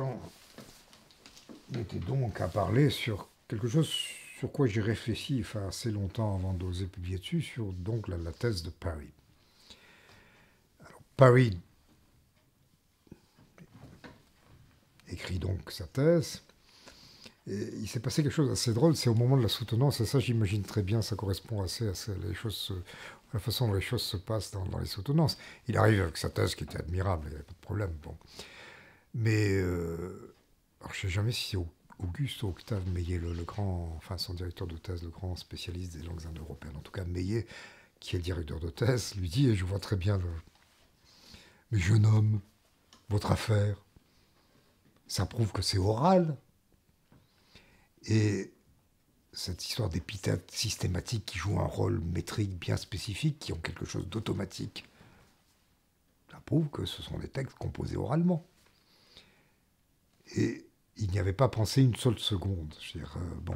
on était donc à parler sur quelque chose sur quoi j'ai réfléchi enfin, assez longtemps avant d'oser publier dessus, sur donc la, thèse de Paris. Alors, Paris écrit donc sa thèse. Et il s'est passé quelque chose d'assez drôle, c'est au moment de la soutenance, et ça j'imagine très bien, ça correspond assez à, les choses, la façon dont les choses se passent dans, les soutenances. Il arrive avec sa thèse qui était admirable, il n'y avait pas de problème. Bon. Mais euh, je ne sais jamais si Auguste ou Octave Meillet, le, grand, enfin son directeur de thèse, le grand spécialiste des langues indo-européennes, en tout cas Meillet, qui est le directeur de thèse, lui dit, et je vois très bien Mais jeune homme, votre affaire, ça prouve que c'est oral. Et cette histoire d'épithètes systématiques qui jouent un rôle métrique bien spécifique, qui ont quelque chose d'automatique, ça prouve que ce sont des textes composés oralement. Et il n'y avait pas pensé une seule seconde. Je veux dire, euh, bon.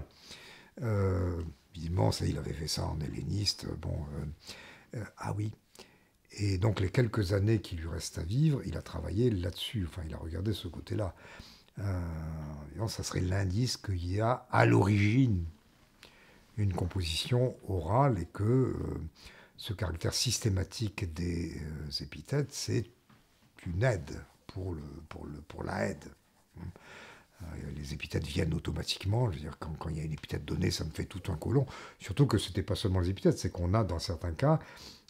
Euh, évidemment, ça, il avait fait ça en helléniste. Euh, bon, ah oui. Et donc, les quelques années qui lui restent à vivre, il a travaillé là-dessus. Enfin, il a regardé ce côté-là. ça serait l'indice qu'il y a à l'origine une composition orale et que ce caractère systématique des épithètes, c'est une aide pour, le, le, pour la aide. Euh, les épithètes viennent automatiquement. Je veux dire, quand, il y a une épithète donnée, ça me fait tout un colon. Surtout que ce n'était pas seulement les épithètes, c'est qu'on a, dans certains cas,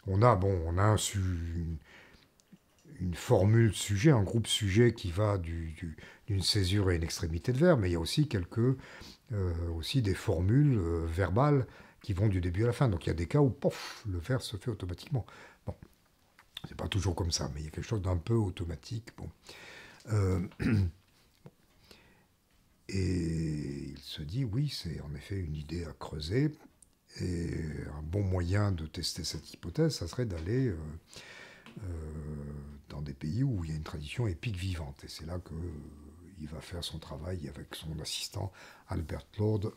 on a, bon, on a une, formule sujet, un groupe sujet qui va d'une césure à une extrémité de verbe, mais il y a aussi quelques, euh, aussi des formules euh, verbales qui vont du début à la fin. Donc il y a des cas où, pof, le verbe se fait automatiquement. Bon, c'est pas toujours comme ça, mais il y a quelque chose d'un peu automatique. Bon. Et il se dit, oui, c'est en effet une idée à creuser. Et un bon moyen de tester cette hypothèse, ça serait d'aller euh, euh, dans des pays où il y a une tradition épique vivante. Et c'est là que euh, il va faire son travail avec son assistant Albert Lord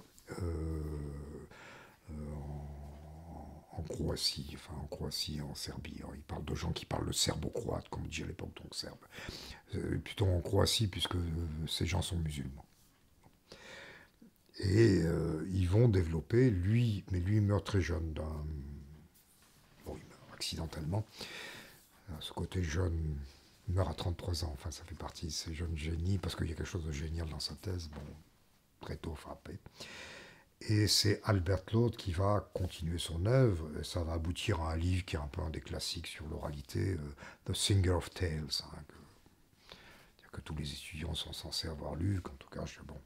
en, Croatie, enfin en Croatie en Serbie. il parle de gens qui parlent le serbo-croate, comme on dit à l'époque, donc serbe. plutôt en Croatie, puisque ces gens sont musulmans. Et euh, ils vont développer, lui, mais lui meurt très jeune, bon, accidentellement. Euh, ce côté jeune, meurt à 33 ans, enfin ça fait partie de ces jeunes génies, parce qu'il y a quelque chose de génial dans sa thèse, bon, très tôt frappé. Et c'est Albert Claude qui va continuer son œuvre, et ça va aboutir à un livre qui est un peu un des classiques sur l'oralité, euh, The Singer of Tales, hein, que, tous les étudiants sont censés avoir lu, en tout cas, je, bon,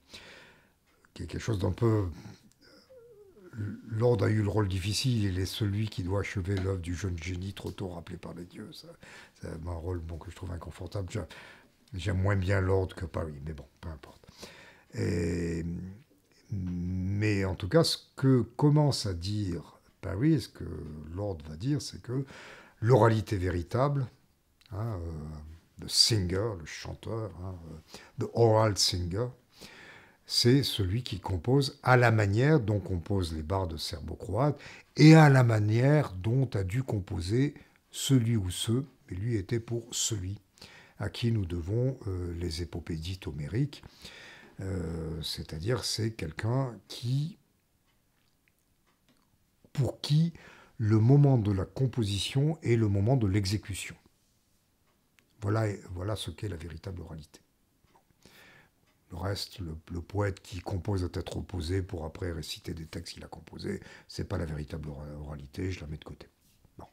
quelque chose d'un peu. Lord a eu le rôle difficile, il est celui qui doit achever l'œuvre du jeune génie trop tôt rappelé par les dieux. C'est un rôle bon, que je trouve inconfortable. J'aime moins bien Lord que Paris, mais bon, peu importe. mais en tout cas, ce que commence à dire Paris, ce que Lord va dire, c'est que l'oralité véritable, hein, euh, singer, le chanteur, hein, euh, the oral singer, c'est celui qui compose à la manière dont composent les barres de serbo croate et à la manière dont a dû composer celui ou ceux, mais lui était pour celui, à qui nous devons euh, les épopées dites homériques, euh, c'est-à-dire c'est quelqu'un qui, pour qui le moment de la composition est le moment de l'exécution. Voilà, voilà ce qu'est la véritable oralité. Le reste, le, poète qui compose à tête reposée pour après réciter des textes qu'il a composés, c'est pas la véritable oralité, je la mets de côté. Bon.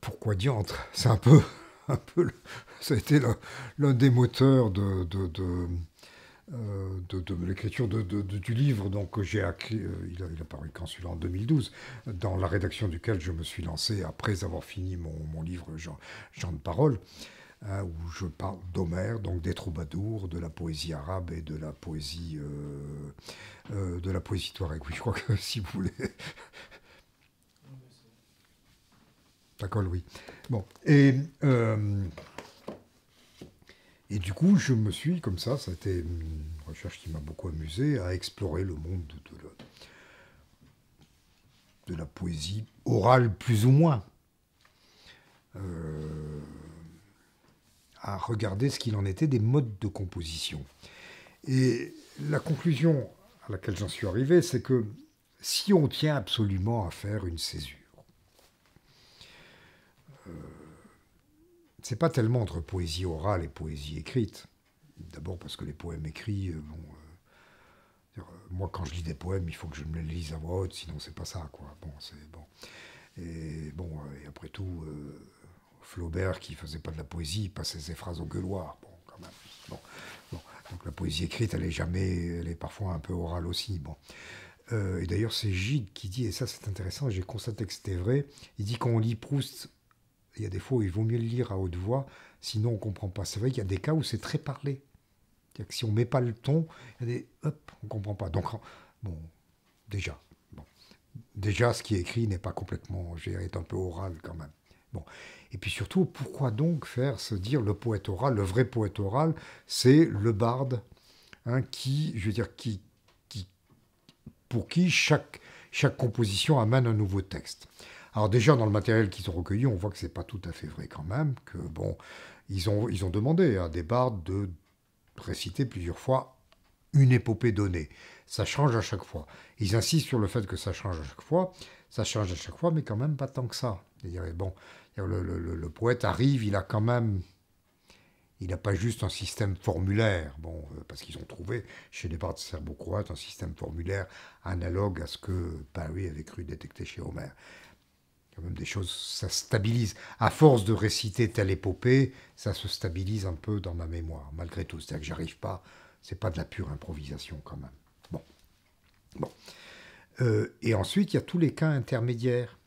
Pourquoi diantre C'est un peu, un peu, ça a été l'un des moteurs de euh, de, l'écriture de, du livre donc j'ai acquis, euh, il, a, il a paru quand en 2012, dans la rédaction duquel je me suis lancé après avoir fini mon, mon livre Jean, Jean, de Parole, hein, où je parle d'Homère, donc des troubadours, de la poésie arabe et de la poésie euh, de la poésie touareg. Oui, je crois que si vous voulez. D'accord, oui Bon, et et du coup, je me suis, comme ça, ça a été une recherche qui m'a beaucoup amusé, à explorer le monde de, la poésie orale, plus ou moins. Euh, à regarder ce qu'il en était des modes de composition. Et la conclusion à laquelle j'en suis arrivé, c'est que si on tient absolument à faire une césure, euh, c'est pas tellement entre poésie orale et poésie écrite. D'abord parce que les poèmes écrits, euh, bon, euh, euh, moi quand je lis des poèmes, il faut que je me les lise à voix haute, sinon c'est pas ça, quoi. Bon, c'est bon. Et bon, et après tout, Flaubert qui faisait pas de la poésie, il passait ses phrases au gueuloir, bon, quand même. Donc la poésie écrite, elle est jamais, elle est parfois un peu orale aussi, bon. et d'ailleurs, c'est Gide qui dit, et ça c'est intéressant, j'ai constaté que c'était vrai, il dit qu'on lit Proust il y a des fois où il vaut mieux le lire à haute voix, sinon on ne comprend pas. C'est vrai qu'il y a des cas où c'est très parlé. si on ne met pas le ton, on ne comprend pas. Donc, bon, déjà, bon, déjà, ce qui est écrit n'est pas complètement, je est un peu oral quand même. Bon. Et puis surtout, pourquoi donc faire se dire le poète oral, le vrai poète oral, c'est le barde, hein, qui, je veux dire, qui, qui, pour qui chaque, chaque composition amène un nouveau texte. Alors déjà, dans le matériel qu'ils ont recueilli, on voit que ce n'est pas tout à fait vrai quand même, que bon, ils ont, demandé à hein, des bardes de réciter plusieurs fois une épopée donnée. Ça change à chaque fois. Ils insistent sur le fait que ça change à chaque fois, ça change à chaque fois, mais quand même pas tant que ça. bon, le, poète arrive, il a quand même il n'a pas juste un système formulaire, bon, euh, parce qu'ils ont trouvé chez les bardes serbo croate un système formulaire analogue à ce que Paris avait cru détecter chez Homère même des choses, ça stabilise. À force de réciter telle épopée, ça se stabilise un peu dans ma mémoire, malgré tout. C'est-à-dire que j'arrive pas, c'est pas de la pure improvisation quand même. Bon. Bon. Euh, et ensuite, il y a tous les cas intermédiaires.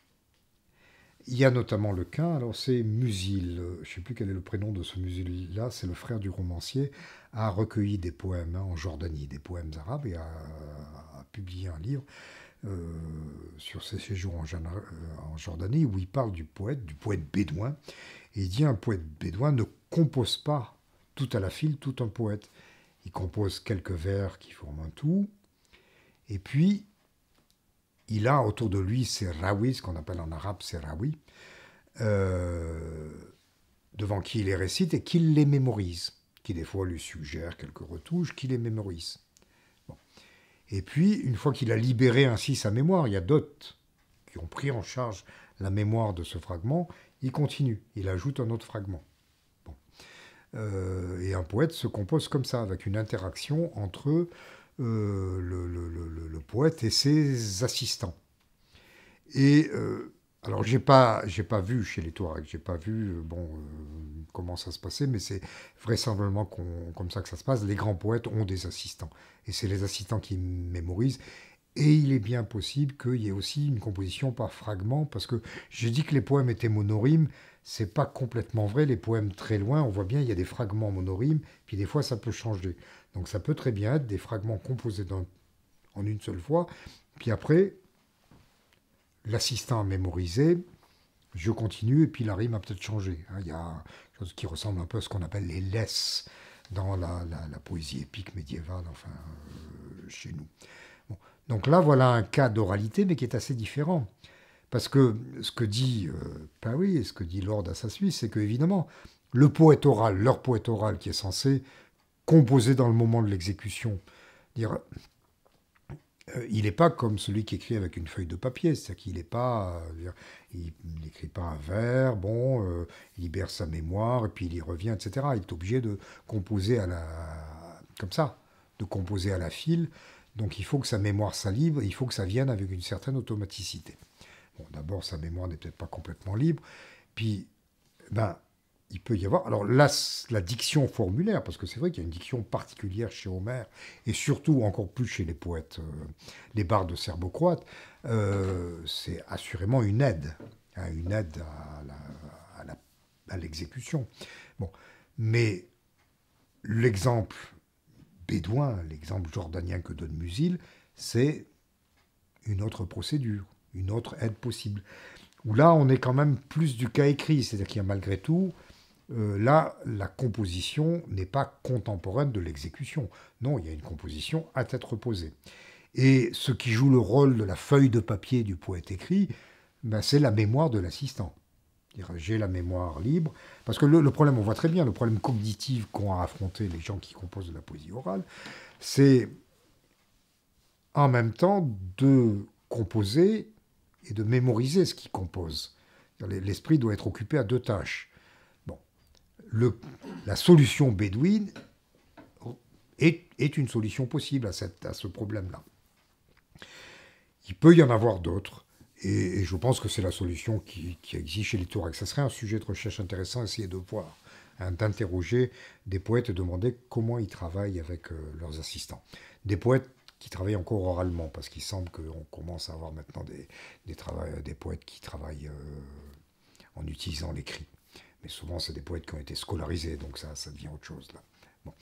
Il y a notamment le cas, alors c'est Musil, euh, je ne sais plus quel est le prénom de ce Musil-là, c'est le frère du romancier, a recueilli des poèmes hein, en Jordanie, des poèmes arabes, et a publié un livre euh, sur ses séjours euh, en, Jordanie, où il parle du poète, du poète bédouin. Et il dit un poète bédouin ne compose pas tout à la file, tout un poète. Il compose quelques vers qui forment un tout. Et puis, il a autour de lui ses raouis, ce qu'on appelle en arabe ses raouis euh, devant qui il les récite et qui les mémorise, qui des fois lui suggère quelques retouches, qui les mémorise. Et puis, une fois qu'il a libéré ainsi sa mémoire, il y a d'autres qui ont pris en charge la mémoire de ce fragment, il continue, il ajoute un autre fragment. Euh, et un poète se compose comme ça, avec une interaction entre euh, le, poète et ses assistants. Et euh, alors j'ai pas j'ai pas vu chez les Touaregs, j'ai pas vu euh, bon euh, comment ça se passait, mais c'est vraisemblablement comme ça que ça se passe. Les grands poètes ont des assistants et c'est les assistants qui mémorisent. Et il est bien possible qu'il y ait aussi une composition par fragments, parce que j'ai dit que les poèmes étaient monorimes, c'est pas complètement vrai. Les poèmes très loin, on voit bien, il y a des fragments monorimes, puis des fois ça peut changer. Donc ça peut très bien être des fragments composés en une seule fois, puis après l'assistant a mémorisé, je continue et puis la rime a peut-être changé. Hein. Il y a quelque chose qui ressemble un peu à ce qu'on appelle les laisses dans la, poésie épique médiévale, enfin, euh, chez nous. Donc là, voilà un cas d'oralité, mais qui est assez différent. Parce que ce que dit euh, Paris et ce que dit Lord à sa suite, c'est que, le poète oral, leur poète oral qui est censé composer dans le moment de l'exécution, dire euh, il n'est pas comme celui qui écrit avec une feuille de papier, c'est-à-dire qu'il pas, euh, il n'écrit pas un vers, bon, euh, il libère sa mémoire et puis il y revient, etc. Il est obligé de composer à la, comme ça, de composer à la file. Donc il faut que sa mémoire salive, il faut que ça vienne avec une certaine automaticité. d'abord sa mémoire n'est peut-être pas complètement libre, puis ben il peut y avoir. Alors là, la diction formulaire, parce que c'est vrai qu'il y a une diction particulière chez Homère, et surtout encore plus chez les poètes, euh, les bardes serbo-croates, euh, c'est assurément une aide, à hein, une aide à l'exécution. Bon, mais l'exemple bédouin, l'exemple jordanien que donne Musil, c'est une autre procédure, une autre aide possible. Où là, on est quand même plus du cas écrit, c'est-à-dire qu'il y a malgré tout euh, là, la composition n'est pas contemporaine de l'exécution. Non, il y a une composition à tête reposée. Et ce qui joue le rôle de la feuille de papier du poète écrit, ben, c'est la mémoire de l'assistant. J'ai la mémoire libre. Parce que le, problème, on voit très bien, le problème cognitif qu'ont à affronter les gens qui composent de la poésie orale, c'est en même temps de composer et de mémoriser ce qui composent. L'esprit doit être occupé à deux tâches la solution bédouine est, une solution possible à, ce problème-là. Il peut y en avoir d'autres, et, je pense que c'est la solution qui, existe chez les Touaregs. Ce serait un sujet de recherche intéressant, essayer de voir, hein, d'interroger des poètes et demander comment ils travaillent avec euh, leurs assistants. Des poètes qui travaillent encore oralement, parce qu'il semble qu'on commence à avoir maintenant des, poètes qui travaillent euh, en utilisant l'écrit mais souvent c'est des poètes qui ont été scolarisés, donc ça, ça devient autre chose là. Bon.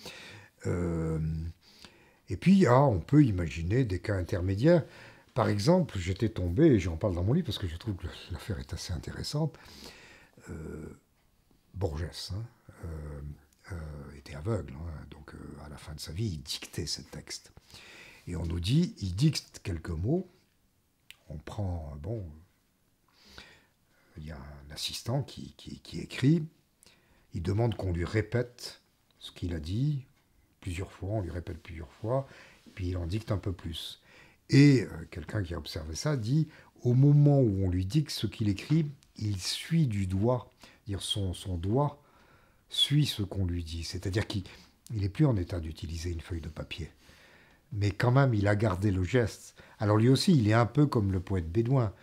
Euh, et puis, ah, on peut imaginer des cas intermédiaires. Par exemple, j'étais tombé, et j'en parle dans mon livre parce que je trouve que l'affaire est assez intéressante. Euh, Borges hein, euh, euh, était aveugle, hein, donc à la fin de sa vie, il dictait ses textes. Et on nous dit, il dicte quelques mots, on prend, bon, il y a un assistant qui, écrit, il demande qu'on lui répète ce qu'il a dit plusieurs fois, on lui répète plusieurs fois, puis il en dicte un peu plus. Et euh, quelqu'un qui a observé ça dit, au moment où on lui dicte ce qu'il écrit, il suit du doigt, dire son, son doigt suit ce qu'on lui dit, c'est-à-dire qu'il n'est plus en état d'utiliser une feuille de papier. Mais quand même, il a gardé le geste. Alors lui aussi, il est un peu comme le poète bédouin.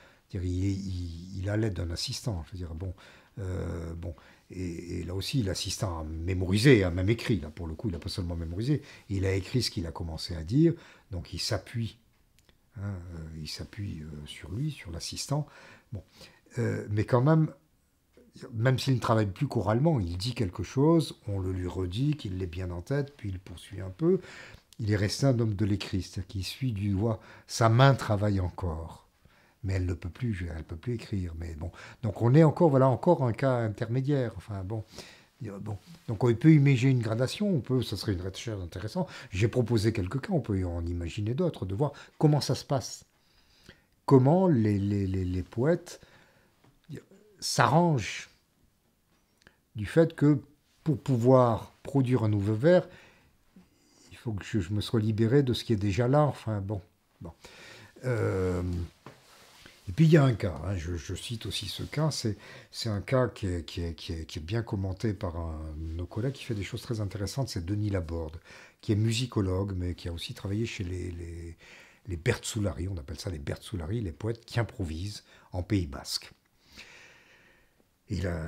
Il, a l'aide d'un assistant. Je dire, bon, euh, bon. Et, là aussi, l'assistant a mémorisé, a même écrit. Là, pour le coup, il n'a pas seulement mémorisé, il a écrit ce qu'il a commencé à dire. Donc, il s'appuie. Hein, euh, il s'appuie euh, sur lui, sur l'assistant. Bon. mais quand même, même s'il ne travaille plus qu'oralement, il dit quelque chose, on le lui redit, qu'il l'ait bien en tête, puis il poursuit un peu. Il est resté un homme de l'écrit, cest suit du doigt, sa main travaille encore mais elle ne peut plus, elle peut plus écrire. Mais bon, donc on est encore, voilà, encore un cas intermédiaire. Enfin bon. Bon. Donc on peut imaginer une gradation, on peut, ça serait une recherche intéressante. J'ai proposé quelques cas, on peut en imaginer d'autres, de voir comment ça se passe, comment les, les, poètes s'arrangent du fait que pour pouvoir produire un nouveau vers, il faut que je, me sois libéré de ce qui est déjà là. Enfin bon, bon. Euh, et puis il y a un cas, hein, je, cite aussi ce cas, c'est un cas qui est, bien commenté par nos collègues qui fait des choses très intéressantes, c'est Denis Laborde, qui est musicologue, mais qui a aussi travaillé chez les, les, les on appelle ça les Bertsoulari, les poètes qui improvisent en Pays Basque. Il a,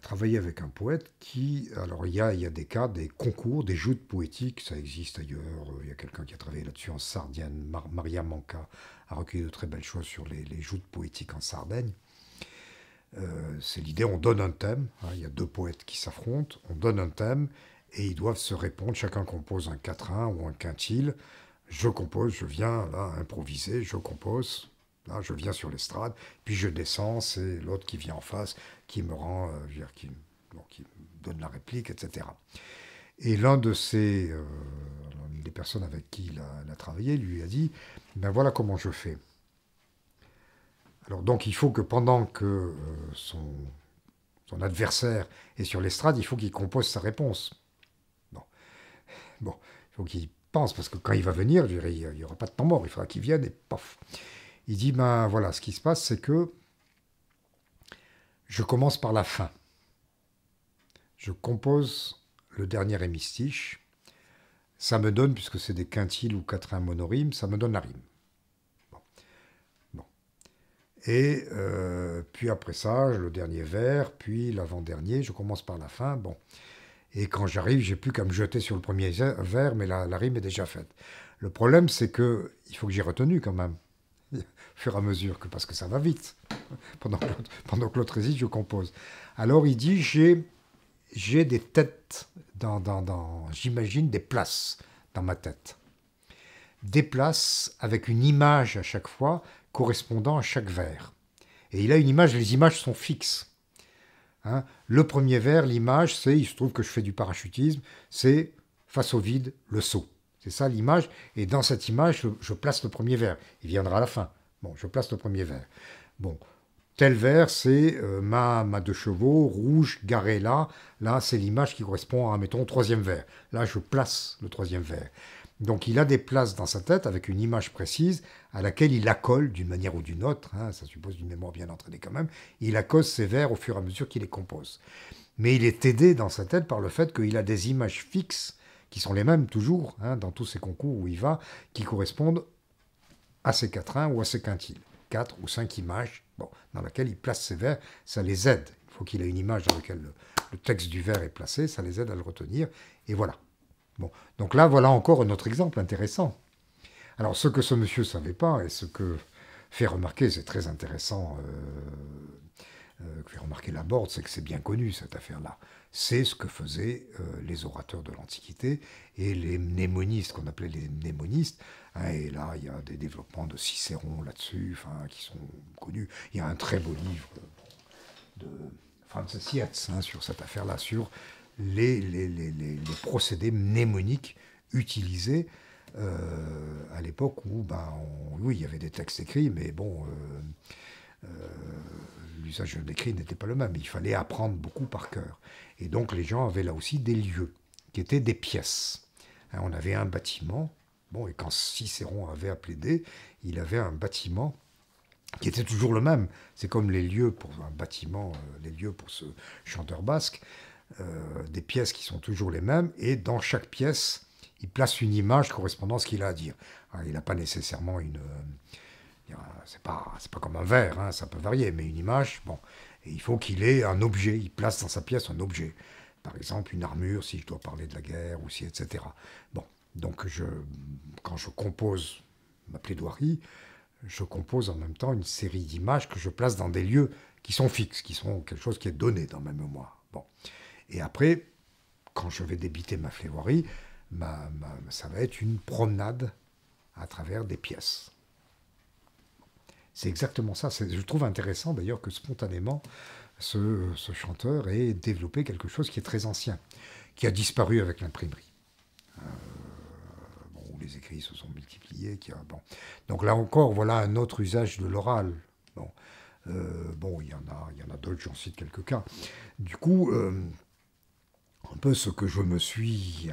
travaillé avec un poète qui. Alors, il y, a, des cas, des concours, des de poétiques, ça existe ailleurs. Euh, il y a quelqu'un qui a travaillé là-dessus en Sardienne, Maria Manca, a recueilli de très belles choses sur les, joutes poétiques en Sardaigne. Euh, c'est l'idée, on donne un thème, hein, il y a deux poètes qui s'affrontent, on donne un thème et ils doivent se répondre, chacun compose un quatrain ou un quintile, je compose, je viens là improviser, je compose, je viens sur l'estrade, puis je descends, c'est l'autre qui vient en face qui me rend, euh, dire, qui, me donne la réplique, etc. Et l'un de ces... Euh, personne avec qui il a, travaillé, lui a dit, ben voilà comment je fais. Alors donc il faut que pendant que euh, son, adversaire est sur l'estrade, il faut qu'il compose sa réponse. Bon, il faut qu'il pense, parce que quand il va venir, il n'y aura pas de temps mort, il faudra qu'il vienne et paf. Il dit, ben voilà, ce qui se passe, c'est que je commence par la fin. Je compose le dernier hémistiche, ça me donne, puisque c'est des quintiles ou quatrains monorimes, ça me donne la rime. Bon. Et euh, puis après ça, le dernier vers, puis l'avant-dernier, je commence par la fin. Bon. Et quand j'arrive, j'ai plus qu'à me jeter sur le premier vers, mais la, rime est déjà faite. Le problème, c'est que il faut que j'ai retenu quand même, au fur et à mesure, que, parce que ça va vite. Pendant que l'autre réside, je compose. Alors il dit j'ai j'ai des têtes, dans, dans, j'imagine des places dans ma tête. Des places avec une image à chaque fois correspondant à chaque verre. Et il a une image, les images sont fixes. Hein le premier verre, l'image, c'est, il se trouve que je fais du parachutisme, c'est face au vide, le saut. C'est ça l'image. Et dans cette image, je, place le premier verre. Il viendra à la fin. Bon, je place le premier verre. Bon, tel vert, c'est euh, ma, ma deux chevaux, rouge, garé là. Là, c'est l'image qui correspond à, mettons, troisième verre. Là, je place le troisième verre. Donc, il a des places dans sa tête avec une image précise à laquelle il accole d'une manière ou d'une autre. Hein, ça suppose une mémoire bien entraînée quand même. Il accole ses vers au fur et à mesure qu'il les compose. Mais il est aidé dans sa tête par le fait qu'il a des images fixes qui sont les mêmes toujours hein, dans tous ses concours où il va, qui correspondent à ses quatrains ou à ses quintiles quatre ou cinq images dans laquelle il place ses vers, ça les aide. Il faut qu'il ait une image dans laquelle le, texte du vers est placé, ça les aide à le retenir, et voilà. Bon, donc là, voilà encore un autre exemple intéressant. Alors, ce que ce monsieur ne savait pas, et ce que fait remarquer, c'est très intéressant, euh, euh, que fait remarquer Laborde, c'est que c'est bien connu, cette affaire-là. C'est ce que faisaient euh, les orateurs de l'Antiquité, et les mnémonistes, qu'on appelait les mnémonistes, ah, et là, il y a des développements de Cicéron là-dessus, enfin, qui sont connus. Il y a un très beau livre de Francis Yates sur cette affaire-là, sur les, les, les, les, procédés mnémoniques utilisés euh, à l'époque où, ben, oui, il y avait des textes écrits, mais bon, euh, euh, l'usage de l'écrit n'était pas le même. Il fallait apprendre beaucoup par cœur. Et donc, les gens avaient là aussi des lieux, qui étaient des pièces. Hein, on avait un bâtiment Bon, et quand Cicéron avait à plaider, il avait un bâtiment qui était toujours le même. C'est comme les lieux pour un bâtiment, euh, les lieux pour ce chanteur basque, euh, des pièces qui sont toujours les mêmes, et dans chaque pièce, il place une image correspondant à ce qu'il a à dire. il n'a pas nécessairement une... Euh, c'est pas, comme un verre, hein, ça peut varier, mais une image, bon. il faut qu'il ait un objet, il place dans sa pièce un objet. Par exemple, une armure, si je dois parler de la guerre, ou si, etc. Bon, donc quand je compose ma plaidoirie, je compose en même temps une série d'images que je place dans des lieux qui sont fixes, qui sont quelque chose qui est donné dans ma mémoire. Et après, quand je vais débiter ma plaidoirie, ça va être une promenade à travers des pièces. C'est exactement ça. Je trouve intéressant d'ailleurs que spontanément, ce chanteur ait développé quelque chose qui est très ancien, qui a disparu avec l'imprimerie écrits se sont multipliés. Qui bon. Donc là encore, voilà un autre usage de l'oral. Bon. Euh, bon, il y en a, il y en a d'autres, j'en cite quelques cas. Du coup, euh, un peu ce que je me suis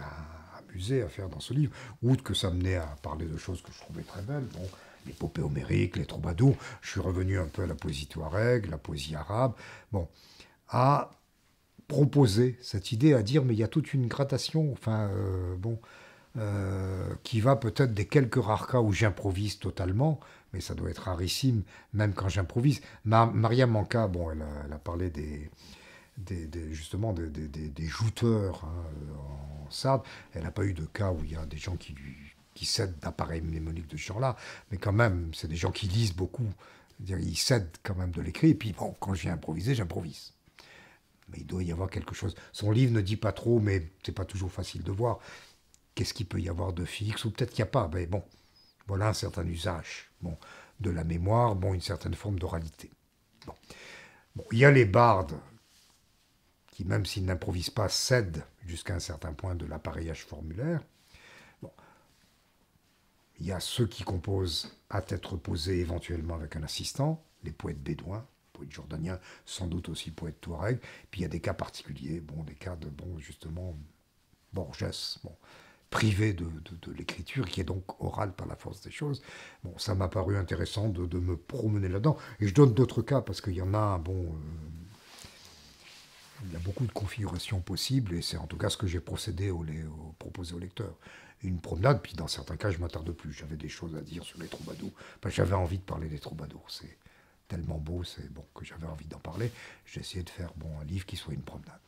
amusé à faire dans ce livre, outre que ça menait à parler de choses que je trouvais très belles, bon, l'épopée homérique, les troubadours, je suis revenu un peu à la poésie touareg, la poésie arabe, bon, à proposer cette idée, à dire, mais il y a toute une gradation, enfin, euh, bon, euh, qui va peut-être des quelques rares cas où j'improvise totalement, mais ça doit être rarissime, même quand j'improvise. Maria Manca, bon, elle a, parlé des, justement des, jouteurs hein, en sardes. Elle n'a pas eu de cas où il y a des gens qui, qui cèdent d'appareils mnémoniques de ce genre-là, mais quand même, c'est des gens qui lisent beaucoup. Ils cèdent quand même de l'écrit, et puis bon, quand j'ai improvisé, j'improvise mais il doit y avoir quelque chose. Son livre ne dit pas trop, mais c'est pas toujours facile de voir qu'est-ce qu'il peut y avoir de fixe, ou peut-être qu'il n'y a pas, mais bon, voilà un certain usage bon, de la mémoire, bon, une certaine forme d'oralité. il y a les bardes qui, même s'ils n'improvisent pas, cèdent jusqu'à un certain point de l'appareillage formulaire. Il y a ceux qui composent à tête reposée, éventuellement avec un assistant, les poètes bédouins, poètes jordaniens, sans doute aussi poètes touareg. Puis il y a des cas particuliers, bon, des cas de, bon, justement, Borges, bon, privé de, l'écriture, qui est donc orale par la force des choses. Bon, ça m'a paru intéressant de, me promener là-dedans. Et je donne d'autres cas parce qu'il y en a, bon, euh, il y a beaucoup de configurations possibles et c'est en tout cas ce que j'ai procédé au, les proposé au lecteur. Une promenade, puis dans certains cas, je m'attarde plus. J'avais des choses à dire sur les troubadours. Enfin, j'avais envie de parler des troubadours. C'est tellement beau, c'est bon que j'avais envie d'en parler. J'ai essayé de faire bon un livre qui soit une promenade.